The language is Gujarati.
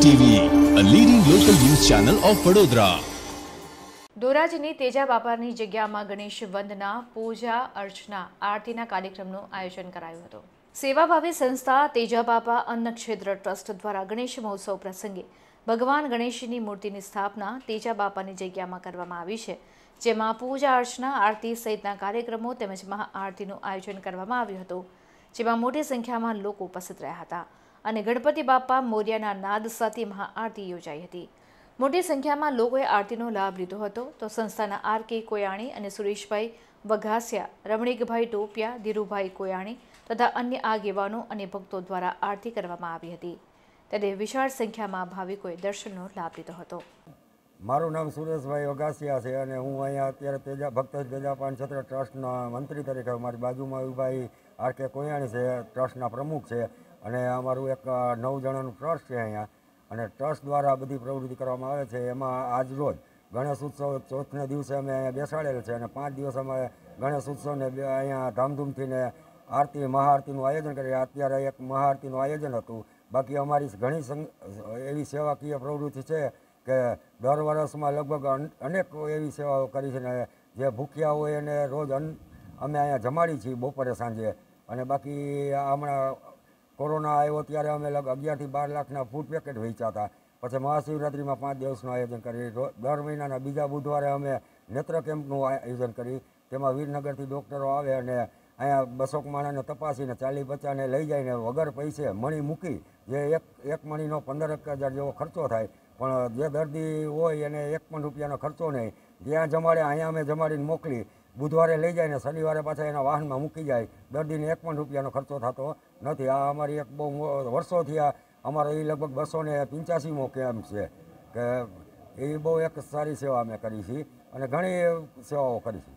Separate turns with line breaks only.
TV a leading local news channel of Vadodara ધોરાજીની તેજા બાપાની જગ્યામાં ગણેશ વંદના પૂજા અર્ચના આરતીના કાર્યક્રમનું આયોજન કરાયું હતું સેવાભાવી સંસ્થા તેજા બાપા અન્નક્ષેત્ર ટ્રસ્ટ દ્વારા ગણેશ મહોત્સવ પ્રસંગે ભગવાન ગણેશની મૂર્તિની સ્થાપના તેજા બાપાની જગ્યામાં કરવામાં આવી છે જેમાં પૂજા અર્ચના આરતી સહિતના કાર્યક્રમો તેમજ મહાઆરતીનું આયોજન કરવામાં આવ્યું હતું જેમાં મોટી સંખ્યામાં લોકો ઉપસ્થિત રહ્યા હતા અને ગણપતિ બાપા મોર્યાના નાદ સાથે મહાઆરતી યોજાઈ હતી મોટી સંખ્યામાં લોકોએ આરતીનો લાભ લીધો હતો તો સંસ્થાના આર કે કોયાણી અને સુરેશભાઈ વઘાસિયા રમણીકભાઈ ટોપિયા ધીરુભાઈ કોયાણી તથા અન્ય આગેવાનો અને ભક્તો દ્વારા આરતી કરવામાં આવી હતી ત્યારે વિશાળ સંખ્યામાં ભાવિકોએ દર્શનનો લાભ લીધો હતો
મારું નામ સુરેશભાઈ વઘાસિયા છે અને હું અહીંયા અત્યારે તેજા ભક્ત તેજાપાન ક્ષેત્ર ટ્રસ્ટના મંત્રી તરીકે મારી બાજુમાં આર કે કોયાણી છે ટ્રસ્ટના પ્રમુખ છે અને અમારું એક નવ જણાનું ટ્રસ્ટ છે અહીંયા અને ટ્રસ્ટ દ્વારા બધી પ્રવૃત્તિ કરવામાં આવે છે એમાં આજ રોજ ગણેશ ઉત્સવ ચોથને દિવસે અમે અહીંયા બેસાડેલ છે અને પાંચ દિવસ અમે ગણેશ ઉત્સવને અહીંયા ધામધૂમથી ને આરતી મહાઆરતીનું આયોજન કરીએ અત્યારે એક મહાઆરતીનું આયોજન હતું બાકી અમારી ઘણી એવી સેવાકીય પ્રવૃત્તિ છે કે દર વર્ષમાં લગભગ અનેક એવી સેવાઓ કરી છે ને જે ભૂખ્યા હોય એને રોજ અન્ન અમે અહીંયા જમાડી છીએ બપોરે સાંજે અને બાકી હમણાં કોરોના આવ્યો ત્યારે અમે લગ અગિયારથી બાર લાખના ફૂડ પેકેટ વેચાતા હતા પછી મહાશિવરાત્રિમાં પાંચ દિવસનું આયોજન કરી દર મહિનાના બીજા બુધવારે અમે નેત્ર કેમ્પનું આયોજન કરી તેમાં વીરનગરથી ડૉક્ટરો આવે અને અહીંયા બસોક માણસને તપાસીને ચાલી બચાને લઈ જઈને વગર પૈસે મણી મૂકી જે એક એક મણીનો પંદર એક હજાર જેવો ખર્ચો થાય પણ જે દર્દી હોય એને એક પણ રૂપિયાનો ખર્ચો નહીં જ્યાં જમાડે અહીંયા અમે જમાડીને મોકલી બુધવારે લઈ જાય ને શનિવારે પાછા એના વાહનમાં મૂકી જાય દર્દીને એક પણ રૂપિયાનો ખર્ચો થતો નથી આ અમારી એક બહુ વર્ષોથી આ અમારો એ લગભગ બસો ને પંચ્યાસીમો કેમ્પ છે કે એ બહુ એક સારી સેવા અમે કરી છે અને ઘણી સેવાઓ કરી છે